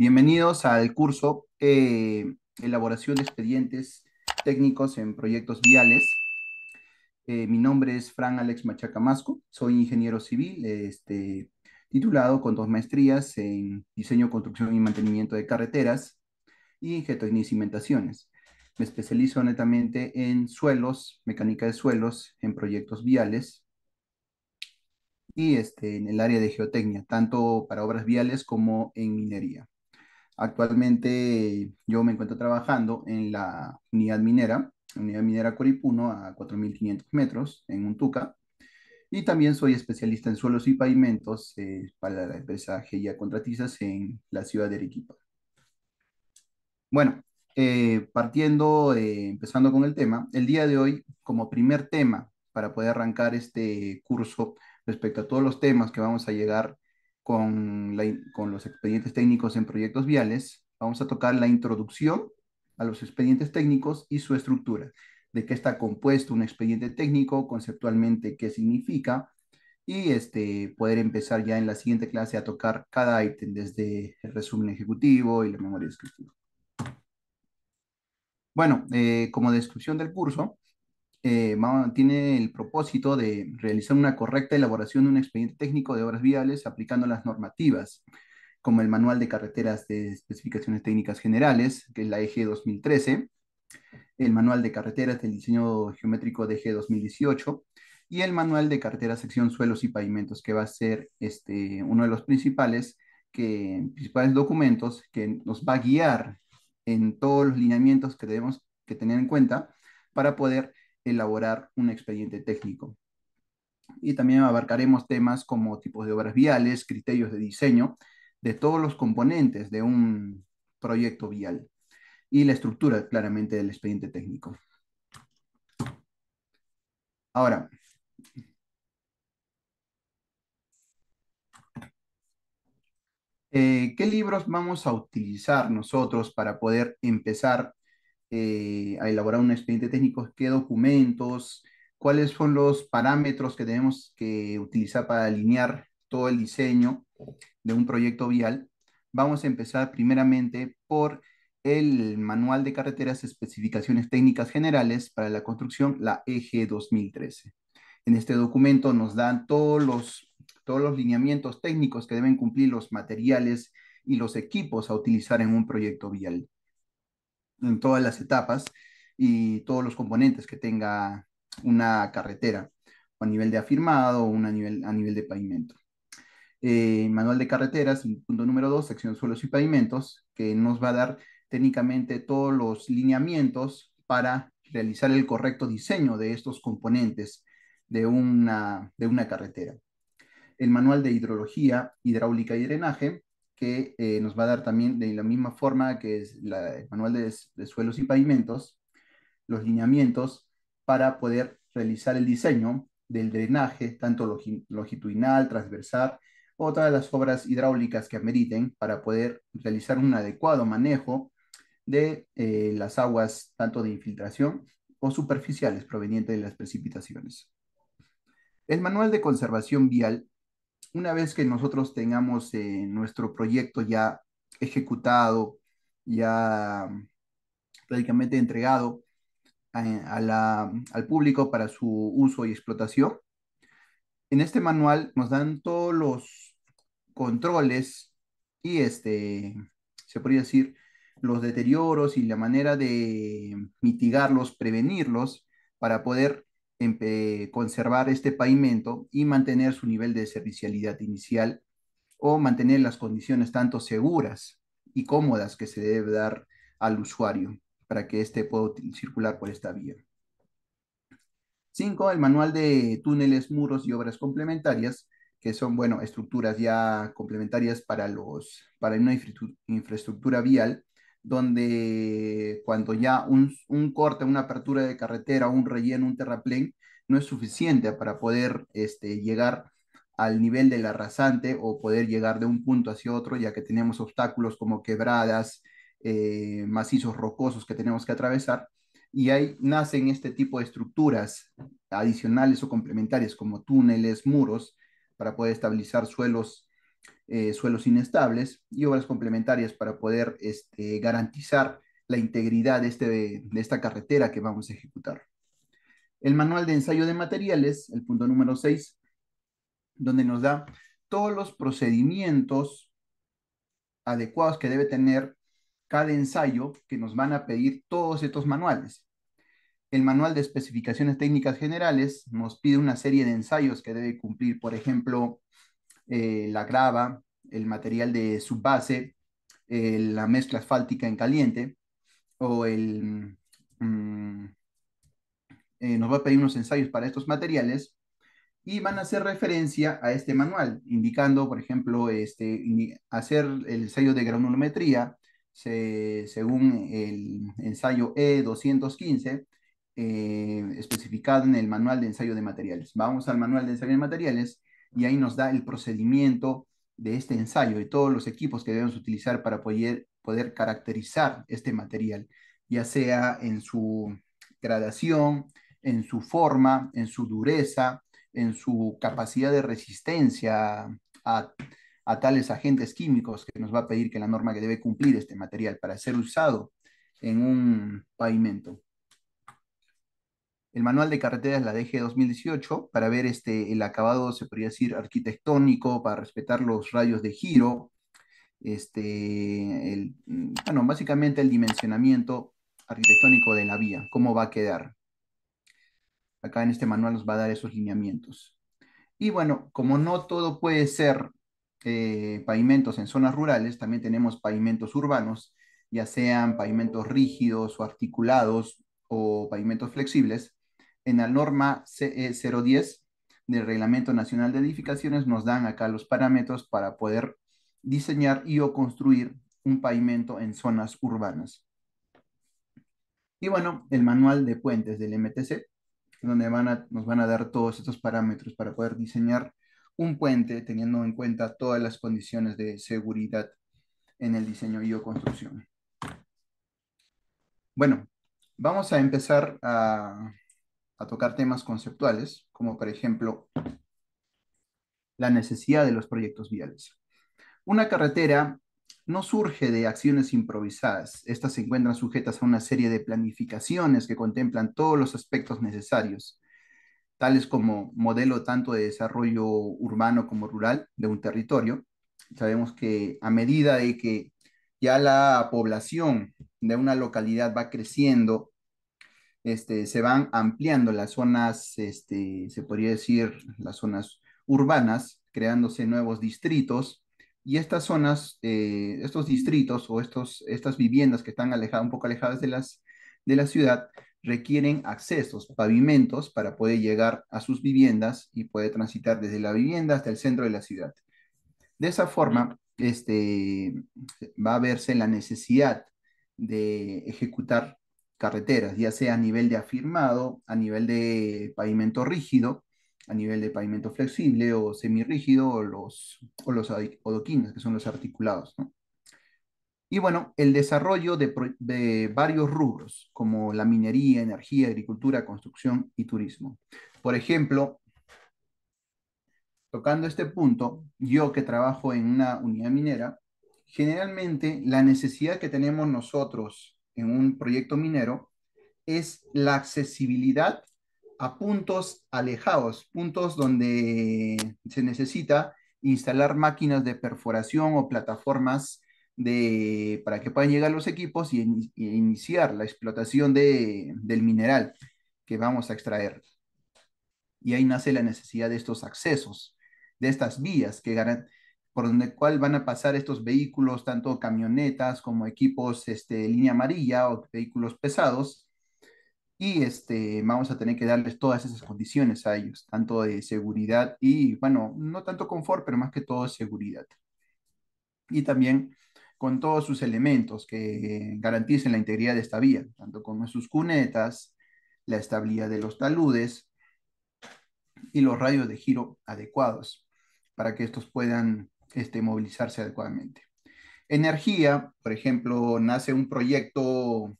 Bienvenidos al curso eh, Elaboración de Expedientes Técnicos en Proyectos Viales. Eh, mi nombre es Fran Alex Machacamasco, soy ingeniero civil, este, titulado con dos maestrías en Diseño, Construcción y Mantenimiento de Carreteras y y Cimentaciones. Me especializo netamente en suelos, mecánica de suelos, en proyectos viales y este, en el área de geotecnia, tanto para obras viales como en minería. Actualmente yo me encuentro trabajando en la unidad minera, unidad minera Coripuno a 4.500 metros en Untuca. Y también soy especialista en suelos y pavimentos eh, para la empresa GIA Contratizas en la ciudad de Arequipa. Bueno, eh, partiendo, eh, empezando con el tema, el día de hoy, como primer tema para poder arrancar este curso respecto a todos los temas que vamos a llegar con, los expedientes técnicos en proyectos viales, vamos a tocar la introducción a los expedientes técnicos y su estructura, de qué está compuesto un expediente técnico, conceptualmente qué significa, y este, poder empezar ya en la siguiente clase a tocar cada ítem, desde el resumen ejecutivo y la memoria descriptiva. Bueno, eh, como descripción del curso, eh, tiene el propósito de realizar una correcta elaboración de un expediente técnico de obras viales aplicando las normativas, como el Manual de Carreteras de Especificaciones Técnicas Generales, que es la EG 2013, el Manual de Carreteras del Diseño Geométrico de EG 2018 y el Manual de Carreteras Sección Suelos y Pavimentos, que va a ser este, uno de los principales, que, principales documentos que nos va a guiar en todos los lineamientos que debemos que tener en cuenta para poder elaborar un expediente técnico. Y también abarcaremos temas como tipos de obras viales, criterios de diseño de todos los componentes de un proyecto vial y la estructura claramente del expediente técnico. Ahora, eh, ¿qué libros vamos a utilizar nosotros para poder empezar eh, a elaborar un expediente técnico? ¿Qué documentos? ¿Cuáles son los parámetros que debemos que utilizar para alinear todo el diseño de un proyecto vial? Vamos a empezar primeramente por el Manual de Carreteras Especificaciones Técnicas Generales para la Construcción, la EG 2013. En este documento nos dan todos todos los lineamientos técnicos que deben cumplir los materiales y los equipos a utilizar en un proyecto vial en todas las etapas y todos los componentes que tenga una carretera a nivel de afirmado o a, nivel, a nivel de pavimento. Eh, manual de carreteras, punto número dos sección suelos y pavimentos, que nos va a dar técnicamente todos los lineamientos para realizar el correcto diseño de estos componentes de una, de una carretera. El manual de hidrología, hidráulica y drenaje, que eh, nos va a dar también de la misma forma que es el manual de, suelos y pavimentos, los lineamientos para poder realizar el diseño del drenaje, tanto longitudinal, transversal, o todas las obras hidráulicas que ameriten para poder realizar un adecuado manejo de eh, las aguas, tanto de infiltración o superficiales provenientes de las precipitaciones. El manual de conservación vial una vez que nosotros tengamos eh, nuestro proyecto ya ejecutado, ya mm, prácticamente entregado eh, mm, al público para su uso y explotación, en este manual nos dan todos los controles y este, se podría decir, los deterioros y la manera de mitigarlos, prevenirlos, para poder Em, eh, conservar este pavimento y mantener su nivel de servicialidad inicial o mantener las condiciones tanto seguras y cómodas que se debe dar al usuario para que éste pueda circular por esta vía. Cinco, El manual de túneles, muros y obras complementarias, que son, bueno, estructuras ya complementarias para, los, para una infraestructura vial, donde cuando ya un corte, una apertura de carretera, un relleno, un terraplén, no es suficiente para poder este, llegar al nivel del arrasante o poder llegar de un punto hacia otro, ya que tenemos obstáculos como quebradas, eh, macizos rocosos que tenemos que atravesar. Y ahí nacen este tipo de estructuras adicionales o complementarias como túneles, muros, para poder estabilizar suelos, eh, suelos inestables y obras complementarias para poder este, garantizar la integridad este, de esta carretera que vamos a ejecutar el manual de ensayo de materiales, el punto número 6, donde nos da todos los procedimientos adecuados que debe tener cada ensayo que nos van a pedir todos estos manuales. El manual de especificaciones técnicas generales nos pide una serie de ensayos que debe cumplir, por ejemplo, eh, la grava, el material de subbase, base, eh, la mezcla asfáltica en caliente o el, mm, eh, nos va a pedir unos ensayos para estos materiales y van a hacer referencia a este manual, indicando, por ejemplo, este, hacer el ensayo de granulometría según el ensayo E215, eh, especificado en el manual de ensayo de materiales. Vamos al manual de ensayo de materiales y ahí nos da el procedimiento de este ensayo y todos los equipos que debemos utilizar para poder, poder caracterizar este material, ya sea en su gradación, en su forma, en su dureza, en su capacidad de resistencia a, a, tales agentes químicos que nos va a pedir que la norma que debe cumplir este material para ser usado en un pavimento. El manual de carreteras, la DG 2018, para ver este, el acabado, se podría decir, arquitectónico, para respetar los radios de giro, este, el, mm, bueno, básicamente el dimensionamiento arquitectónico de la vía, cómo va a quedar. Acá en este manual nos va a dar esos lineamientos. Y bueno, como no todo puede ser eh, pavimentos en zonas rurales, también tenemos pavimentos urbanos, ya sean pavimentos rígidos o articulados o pavimentos flexibles. En la norma e CE 010 del Reglamento Nacional de Edificaciones nos dan acá los parámetros para poder diseñar y o construir un pavimento en zonas urbanas. Y bueno, el manual de puentes del MTC donde van a, nos van a dar todos estos parámetros para poder diseñar un puente teniendo en cuenta todas las condiciones de seguridad en el diseño y o construcción. Bueno, vamos a empezar a, a tocar temas conceptuales, como por ejemplo la necesidad de los proyectos viales. Una carretera no surge de acciones improvisadas. Estas se encuentran sujetas a una serie de planificaciones que contemplan todos los aspectos necesarios, tales como modelo tanto de desarrollo urbano como rural de un territorio. Sabemos que a medida de que ya la población de una localidad va creciendo, este, se van ampliando las zonas, este, se podría decir, las zonas urbanas, creándose nuevos distritos, y estas zonas, eh, estos distritos o estos, estas viviendas que están alejadas, un poco alejadas de, las, de la ciudad, requieren accesos, pavimentos para poder llegar a sus viviendas y poder transitar desde la vivienda hasta el centro de la ciudad. De esa forma, este, va a verse la necesidad de ejecutar carreteras, ya sea a nivel de afirmado, a nivel de pavimento rígido a nivel de pavimento flexible o semirrígido o los, o los que son los articulados. Y bueno, el desarrollo de, de, varios rubros, como la minería, energía, agricultura, construcción y turismo. Por ejemplo, tocando este punto, yo que trabajo en una unidad minera, generalmente la necesidad que tenemos nosotros en un proyecto minero es la accesibilidad a puntos alejados, puntos donde se necesita instalar máquinas de perforación o plataformas de, para que puedan llegar los equipos y, iniciar la explotación del mineral que vamos a extraer. Y ahí nace la necesidad de estos accesos, de estas vías que por donde cual van a pasar estos vehículos, tanto camionetas como equipos este, línea amarilla o vehículos pesados, y este, vamos a tener que darles todas esas condiciones a ellos, tanto de seguridad y, bueno, no tanto confort, pero más que todo seguridad. Y también con todos sus elementos que garanticen la integridad de esta vía, tanto como sus cunetas, la estabilidad de los taludes y los radios de giro adecuados para que estos puedan este, movilizarse adecuadamente. Energía, por ejemplo, nace un proyecto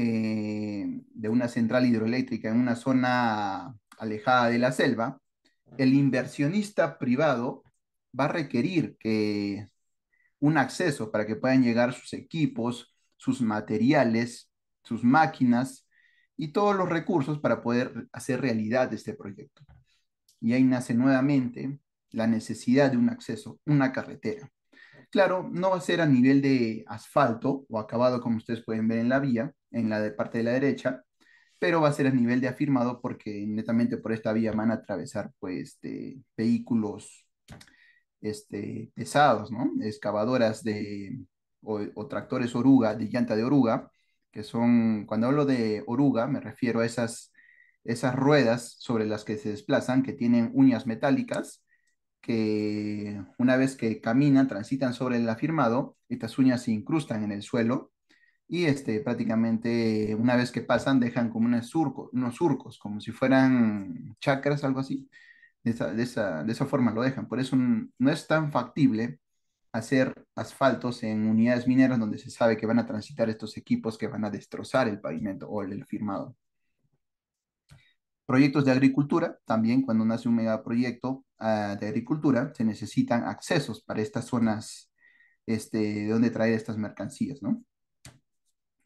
eh, de una central hidroeléctrica en una zona alejada de la selva, el inversionista privado va a requerir que un acceso para que puedan llegar sus equipos, sus materiales, sus máquinas y todos los recursos para poder hacer realidad este proyecto. Y ahí nace nuevamente la necesidad de un acceso, una carretera claro, no va a ser a nivel de asfalto o acabado como ustedes pueden ver en la vía, en la de parte de la derecha, pero va a ser a nivel de afirmado porque netamente por esta vía van a atravesar pues este, vehículos este, pesados, Excavadoras de, o, o tractores oruga, de llanta de oruga, que son, cuando hablo de oruga, me refiero a esas, esas ruedas sobre las que se desplazan que tienen uñas metálicas que una vez que caminan, transitan sobre el afirmado, estas uñas se incrustan en el suelo y este, prácticamente una vez que pasan dejan como unos surcos, unos surcos como si fueran chakras, algo así. De esa, de esa forma lo dejan. Por eso no es tan factible hacer asfaltos en unidades mineras donde se sabe que van a transitar estos equipos que van a destrozar el pavimento o el firmado. Proyectos de agricultura, también cuando nace un megaproyecto ah, de agricultura, se necesitan accesos para estas zonas este, de donde traer estas mercancías, ¿no?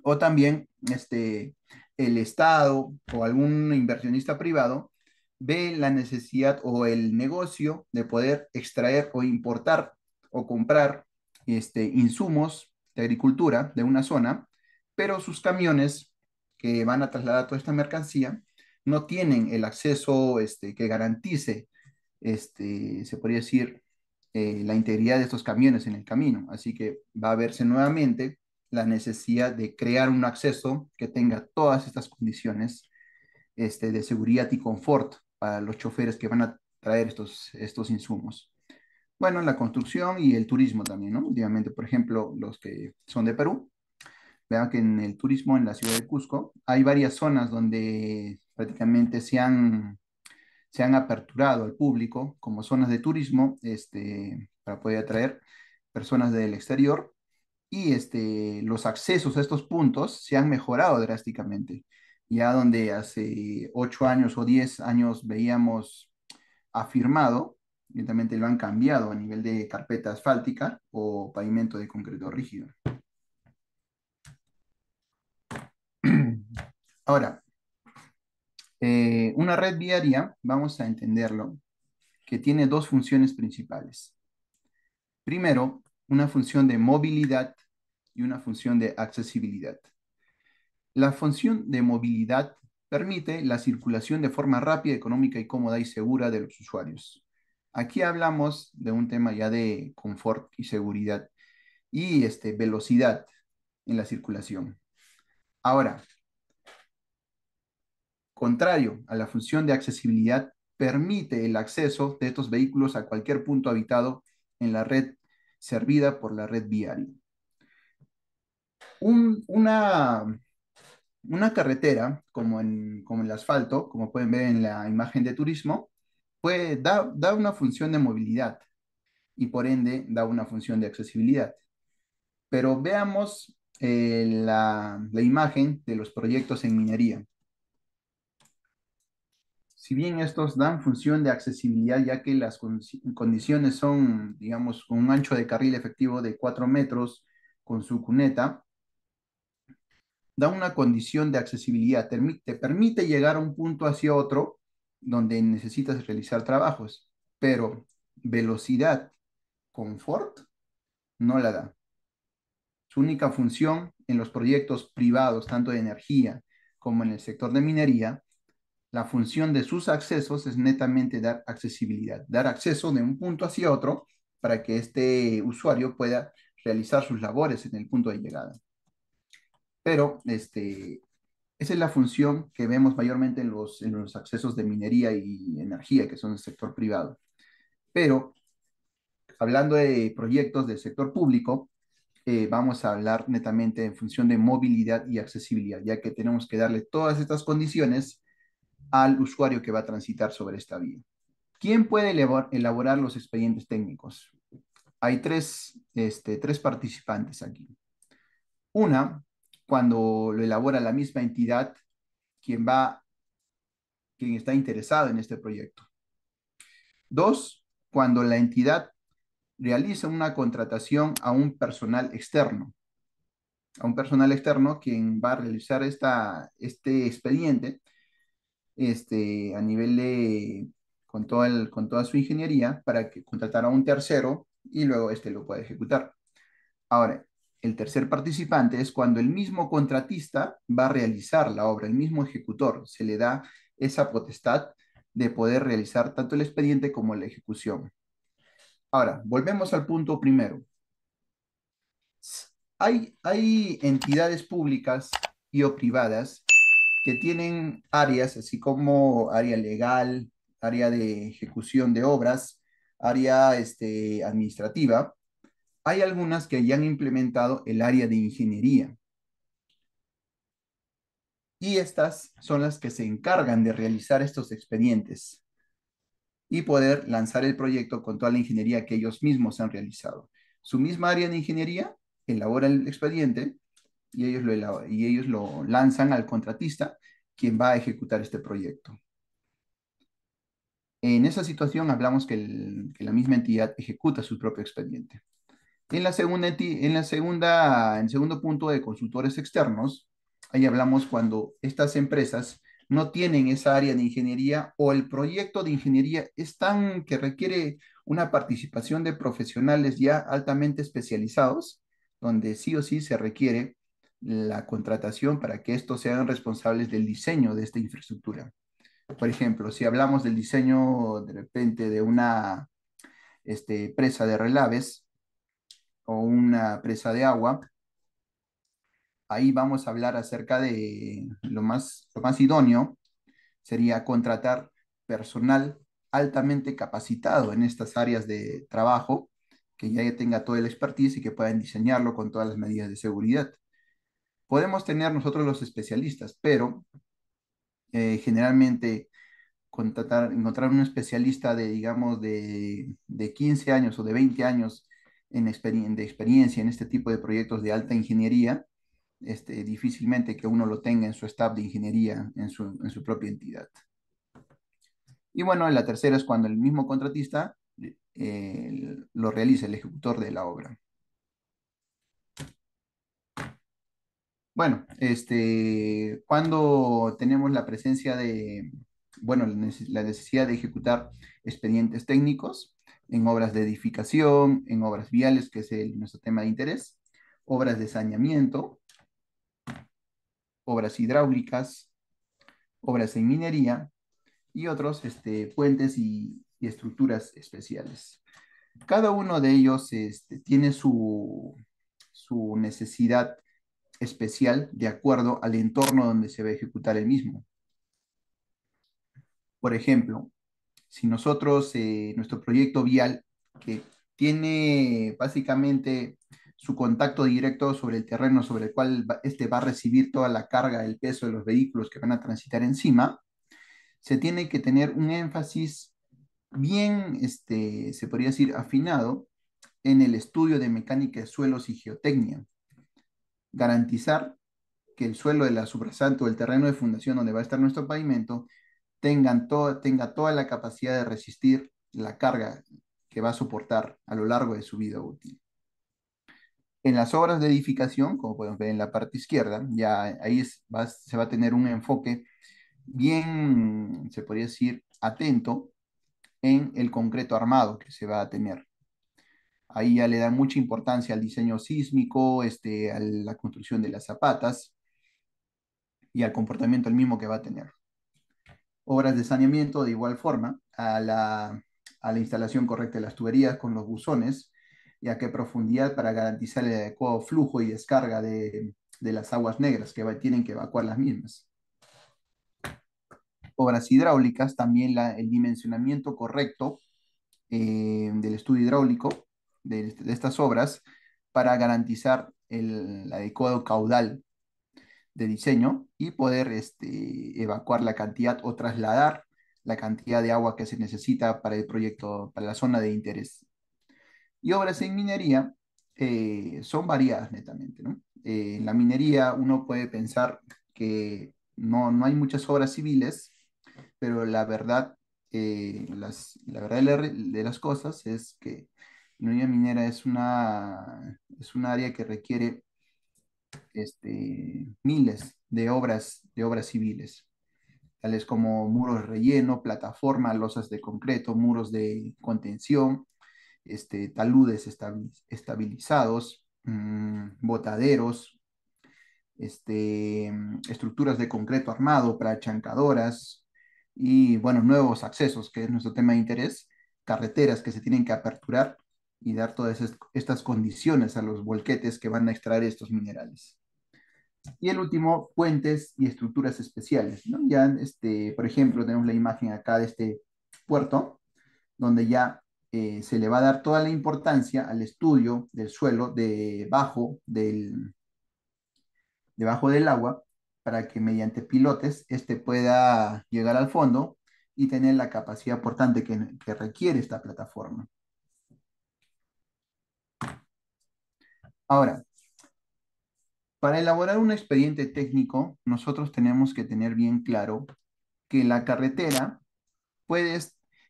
O también este, el Estado o algún inversionista privado ve la necesidad o el negocio de poder extraer o importar o comprar este, insumos de agricultura de una zona, pero sus camiones que van a trasladar toda esta mercancía no tienen el acceso este, que garantice, este, se podría decir, eh, la integridad de estos camiones en el camino. Así que va a verse nuevamente la necesidad de crear un acceso que tenga todas estas condiciones este, de seguridad y confort para los choferes que van a traer estos, estos insumos. Bueno, la construcción y el turismo también, ¿no? Últimamente, por ejemplo, los que son de Perú, vean que en el turismo en la ciudad de Cusco hay varias zonas donde prácticamente se han, se han aperturado al público como zonas de turismo este, para poder atraer personas del exterior y este, los accesos a estos puntos se han mejorado drásticamente. Ya donde hace ocho años o diez años veíamos afirmado, evidentemente lo han cambiado a nivel de carpeta asfáltica o pavimento de concreto rígido. Ahora, eh, una red viaria, vamos a entenderlo, que tiene dos funciones principales. Primero, una función de movilidad y una función de accesibilidad. La función de movilidad permite la circulación de forma rápida, económica y cómoda y segura de los usuarios. Aquí hablamos de un tema ya de confort y seguridad y este, velocidad en la circulación. Ahora, contrario a la función de accesibilidad, permite el acceso de estos vehículos a cualquier punto habitado en la red servida por la red viaria. una, carretera, como en, el asfalto, como pueden ver en la imagen de turismo, da, una función de movilidad y por ende da una función de accesibilidad. Pero veamos eh, la imagen de los proyectos en minería bien estos dan función de accesibilidad, ya que las condiciones son, digamos, un ancho de carril efectivo de 4 metros con su cuneta, da una condición de accesibilidad, te permite llegar a un punto hacia otro donde necesitas realizar trabajos, pero velocidad, confort, no la da. Su única función en los proyectos privados, tanto de energía como en el sector de minería, la función de sus accesos es netamente dar accesibilidad, dar acceso de un punto hacia otro para que este usuario pueda realizar sus labores en el punto de llegada. Pero este, esa es la función que vemos mayormente en los, en los accesos de minería y energía, que son el sector privado. Pero hablando de proyectos del sector público, eh, vamos a hablar netamente en función de movilidad y accesibilidad, ya que tenemos que darle todas estas condiciones al usuario que va a transitar sobre esta vía. ¿Quién puede elaborar los expedientes técnicos? Hay este, tres, participantes aquí. Una, cuando lo elabora la misma entidad, quien va, quien está interesado en este proyecto. Dos, cuando la entidad realiza una contratación a un personal externo, a un personal externo quien va a realizar esta, este expediente este, a nivel de, con, todo el, con toda su ingeniería para que contratara a un tercero y luego este lo pueda ejecutar. Ahora, el tercer participante es cuando el mismo contratista va a realizar la obra, el mismo ejecutor, se le da esa potestad de poder realizar tanto el expediente como la ejecución. Ahora, volvemos al punto primero. Hay, hay entidades públicas y o privadas que tienen áreas, así como área legal, área de ejecución de obras, área este, administrativa, hay algunas que ya han implementado el área de ingeniería. Y estas son las que se encargan de realizar estos expedientes y poder lanzar el proyecto con toda la ingeniería que ellos mismos han realizado. Su misma área de ingeniería elabora el expediente, y ellos lo, y ellos lo lanzan al contratista, quien va a ejecutar este proyecto. En esa situación hablamos que, la misma entidad ejecuta su propio expediente. En, la segunda, en, la segunda, en segundo punto de consultores externos, ahí hablamos cuando estas empresas no tienen esa área de ingeniería o el proyecto de ingeniería es tan que requiere una participación de profesionales ya altamente especializados, donde sí o sí se requiere la contratación para que estos sean responsables del diseño de esta infraestructura. Por ejemplo, si hablamos del diseño de repente de una este, presa de relaves o una presa de agua, ahí vamos a hablar acerca de lo más, lo más idóneo sería contratar personal altamente capacitado en estas áreas de trabajo que ya tenga toda la expertise y que puedan diseñarlo con todas las medidas de seguridad podemos tener nosotros los especialistas, pero eh, generalmente contratar, encontrar un especialista de, digamos, de, 15 años o de 20 años en de experiencia en este tipo de proyectos de alta ingeniería, este, difícilmente que uno lo tenga en su staff de ingeniería, en su, propia entidad. Y bueno, la tercera es cuando el mismo contratista eh, lo realiza el ejecutor de la obra. Bueno, este, cuando tenemos la presencia de, bueno, la necesidad de ejecutar expedientes técnicos en obras de edificación, en obras viales, que es el, nuestro tema de interés, obras de saneamiento, obras hidráulicas, obras en minería y otros este, puentes y, estructuras especiales. Cada uno de ellos este, tiene su, su necesidad especial de acuerdo al entorno donde se va a ejecutar el mismo. Por ejemplo, si nosotros, eh, nuestro proyecto vial, que tiene básicamente su contacto directo sobre el terreno sobre el cual este va a recibir toda la carga, el peso de los vehículos que van a transitar encima, se tiene que tener un énfasis bien, este, se podría decir, afinado en el estudio de mecánica de suelos y geotecnia garantizar que el suelo de la subrasante o el terreno de fundación donde va a estar nuestro pavimento tenga toda la capacidad de resistir la carga que va a soportar a lo largo de su vida útil. En las obras de edificación, como podemos ver en la parte izquierda, ya ahí se va a tener un enfoque bien, se podría decir, atento en el concreto armado que se va a tener. Ahí ya le da mucha importancia al diseño sísmico, este, a la construcción de las zapatas y al comportamiento el mismo que va a tener. Obras de saneamiento de igual forma, a la, instalación correcta de las tuberías con los buzones y a qué profundidad para garantizar el adecuado flujo y descarga de, las aguas negras que tienen que evacuar las mismas. Obras hidráulicas, también el dimensionamiento correcto eh, del estudio hidráulico de, estas obras para garantizar el, adecuado caudal de diseño y poder este, evacuar la cantidad o trasladar la cantidad de agua que se necesita para el proyecto, para la zona de interés. Y obras en minería eh, son variadas netamente. Eh, en la minería uno puede pensar que no, hay muchas obras civiles, pero la verdad, eh, la de las cosas es que minería minera es una, es un área que requiere este, miles de obras, de obras civiles, tales como muros de relleno, plataformas, losas de concreto, muros de contención, este, taludes estabilizados, mm, botaderos, este, mm, estructuras de concreto armado para chancadoras y, bueno, nuevos accesos, que es nuestro tema de interés, carreteras que se tienen que aperturar y dar todas estas condiciones a los volquetes que van a extraer estos minerales. Y el último, puentes y estructuras especiales. Ya, este, por ejemplo, tenemos la imagen acá de este puerto, donde ya eh, se le va a dar toda la importancia al estudio del suelo debajo del, debajo del agua, para que mediante pilotes este pueda llegar al fondo y tener la capacidad portante que requiere esta plataforma. Ahora, para elaborar un expediente técnico, nosotros tenemos que tener bien claro que la carretera puede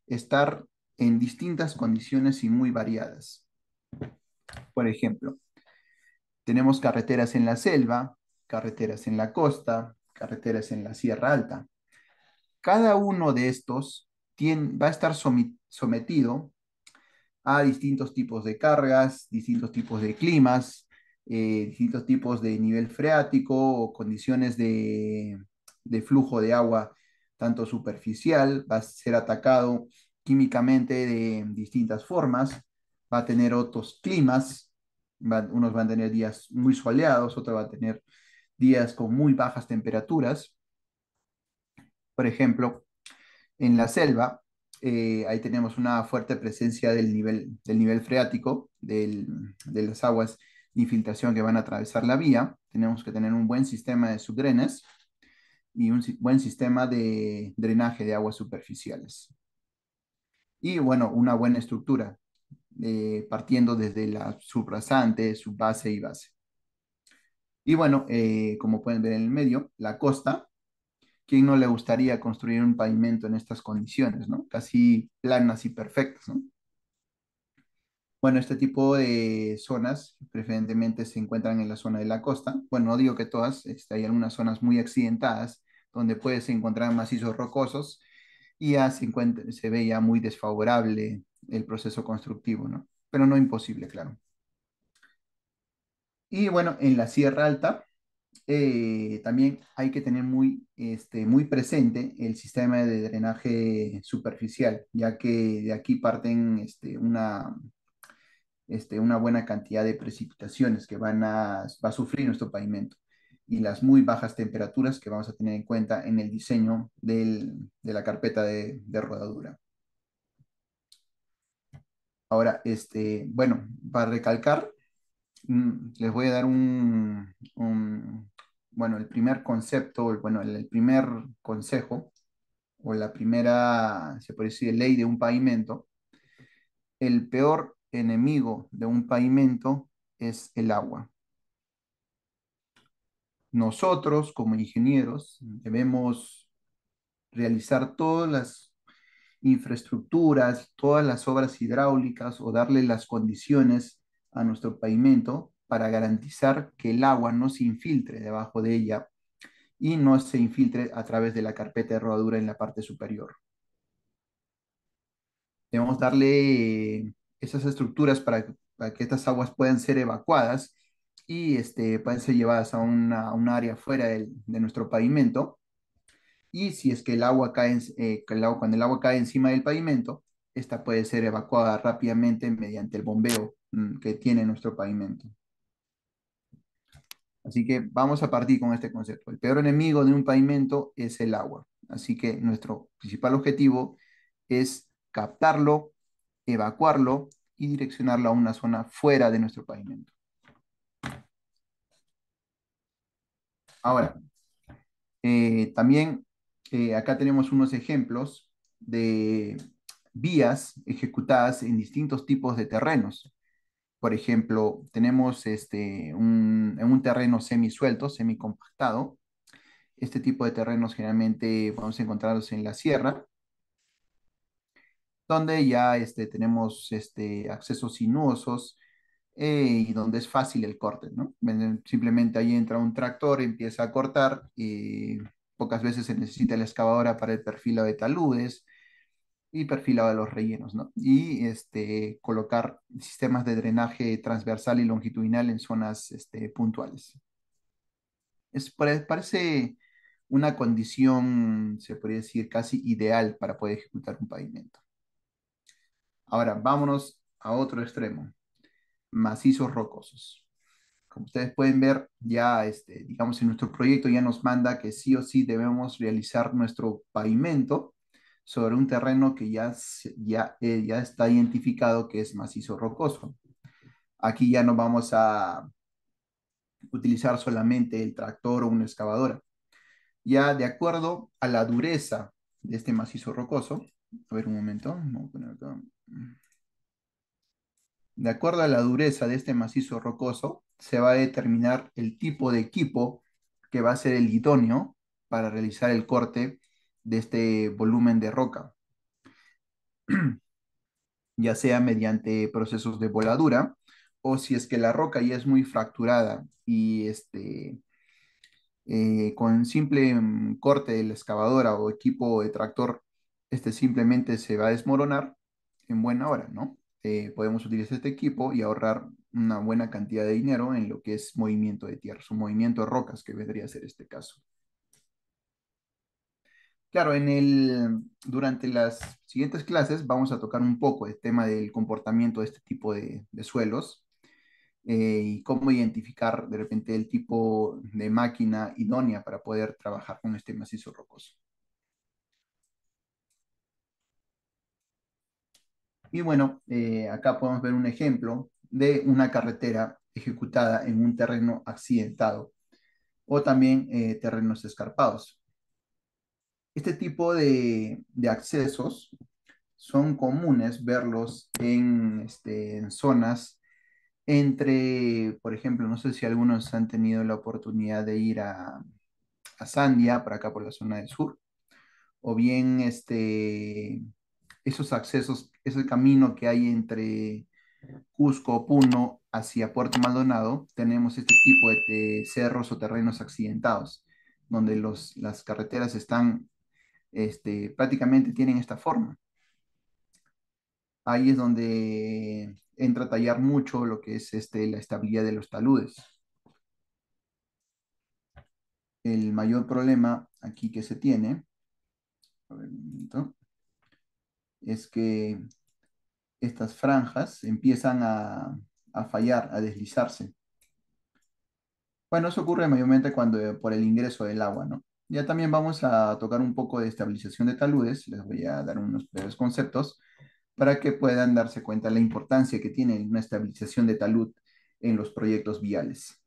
estar en distintas condiciones y muy variadas. Por ejemplo, tenemos carreteras en la selva, carreteras en la costa, carreteras en la Sierra Alta. Cada uno de estos va a estar sometido a distintos tipos de cargas, distintos tipos de climas, eh, distintos tipos de nivel freático o condiciones de, flujo de agua, tanto superficial, va a ser atacado químicamente de distintas formas, va a tener otros climas, unos van a tener días muy soleados, otros van a tener días con muy bajas temperaturas. Por ejemplo, en la selva, eh, ahí tenemos una fuerte presencia del nivel, del nivel freático, de las aguas de infiltración que van a atravesar la vía. Tenemos que tener un buen sistema de subdrenes y un buen sistema de drenaje de aguas superficiales. Y bueno, una buena estructura, eh, partiendo desde la subrasante, subbase y base. Y bueno, eh, como pueden ver en el medio, la costa ¿Quién no le gustaría construir un pavimento en estas condiciones, Casi planas y perfectas, Bueno, este tipo de zonas preferentemente se encuentran en la zona de la costa. Bueno, no digo que todas, este, hay algunas zonas muy accidentadas donde puedes encontrar macizos rocosos y ya se, ve ya muy desfavorable el proceso constructivo, Pero no imposible, claro. Y bueno, en la Sierra Alta, eh, también hay que tener muy, este, muy presente el sistema de drenaje superficial, ya que de aquí parten este, una, este, una buena cantidad de precipitaciones que van a, va a sufrir nuestro pavimento y las muy bajas temperaturas que vamos a tener en cuenta en el diseño del, de la carpeta de, de, rodadura. Ahora, este, bueno, para recalcar, Mm, les voy a dar un, bueno, el primer concepto, bueno, el, primer consejo o la primera, se puede decir, ley de un pavimento. El peor enemigo de un pavimento es el agua. Nosotros, como ingenieros, debemos realizar todas las infraestructuras, todas las obras hidráulicas o darle las condiciones a nuestro pavimento para garantizar que el agua no se infiltre debajo de ella y no se infiltre a través de la carpeta de rodadura en la parte superior. Debemos darle eh, esas estructuras para, que estas aguas puedan ser evacuadas y este, pueden ser llevadas a una, un área fuera de, nuestro pavimento. Y si es que el agua cae, eh, cuando el agua cae encima del pavimento, esta puede ser evacuada rápidamente mediante el bombeo Mm, que tiene nuestro pavimento. Así que vamos a partir con este concepto. El peor enemigo de un pavimento es el agua. Así que nuestro principal objetivo es captarlo, evacuarlo y direccionarlo a una zona fuera de nuestro pavimento. Ahora, eh, también eh, acá tenemos unos ejemplos de vías ejecutadas en distintos tipos de terrenos. Por ejemplo, tenemos este, un, un terreno semisuelto, semicompactado. Este tipo de terrenos generalmente vamos a encontrarlos en la sierra, donde ya este, tenemos este, accesos sinuosos eh, y donde es fácil el corte. Simplemente ahí entra un tractor, empieza a cortar, y eh, pocas veces se necesita la excavadora para el perfil de taludes, y perfilado de los rellenos, ¿no? Y este, colocar sistemas de drenaje transversal y longitudinal en zonas este, puntuales. Es, parece una condición, se podría decir, casi ideal para poder ejecutar un pavimento. Ahora, vámonos a otro extremo, macizos rocosos. Como ustedes pueden ver, ya, este, digamos, en nuestro proyecto ya nos manda que sí o sí debemos realizar nuestro pavimento sobre un terreno que ya, ya, eh, ya está identificado que es macizo rocoso. Aquí ya no vamos a utilizar solamente el tractor o una excavadora. Ya de acuerdo a la dureza de este macizo rocoso, a ver un momento, acá. De acuerdo a la dureza de este macizo rocoso, se va a determinar el tipo de equipo que va a ser el idóneo para realizar el corte de este volumen de roca, ya sea mediante procesos de voladura o si es que la roca ya es muy fracturada y este, eh, con simple mm, corte de la excavadora o equipo de tractor, este simplemente se va a desmoronar en buena hora, ¿no? Eh, podemos utilizar este equipo y ahorrar una buena cantidad de dinero en lo que es movimiento de tierra, su movimiento de rocas, que vendría a ser este caso. Claro, en el, durante las siguientes clases vamos a tocar un poco el tema del comportamiento de este tipo de, suelos eh, y cómo identificar de repente el tipo de máquina idónea para poder trabajar con este macizo rocoso. Y bueno, eh, acá podemos ver un ejemplo de una carretera ejecutada en un terreno accidentado o también eh, terrenos escarpados. Este tipo de, accesos son comunes verlos este, en, zonas entre, por ejemplo, no sé si algunos han tenido la oportunidad de ir a, a Sandia, por acá por la zona del sur, o bien este, esos accesos, ese camino que hay entre Cusco, Puno, hacia Puerto Maldonado, tenemos este tipo de, de cerros o terrenos accidentados, donde los, las carreteras están este, prácticamente tienen esta forma. Ahí es donde entra a tallar mucho lo que es este, la estabilidad de los taludes. El mayor problema aquí que se tiene es que estas franjas empiezan a, fallar, a deslizarse. Bueno, eso ocurre mayormente cuando por el ingreso del agua, ¿no? Ya también vamos a tocar un poco de estabilización de taludes, les voy a dar unos primeros conceptos para que puedan darse cuenta de la importancia que tiene una estabilización de talud en los proyectos viales.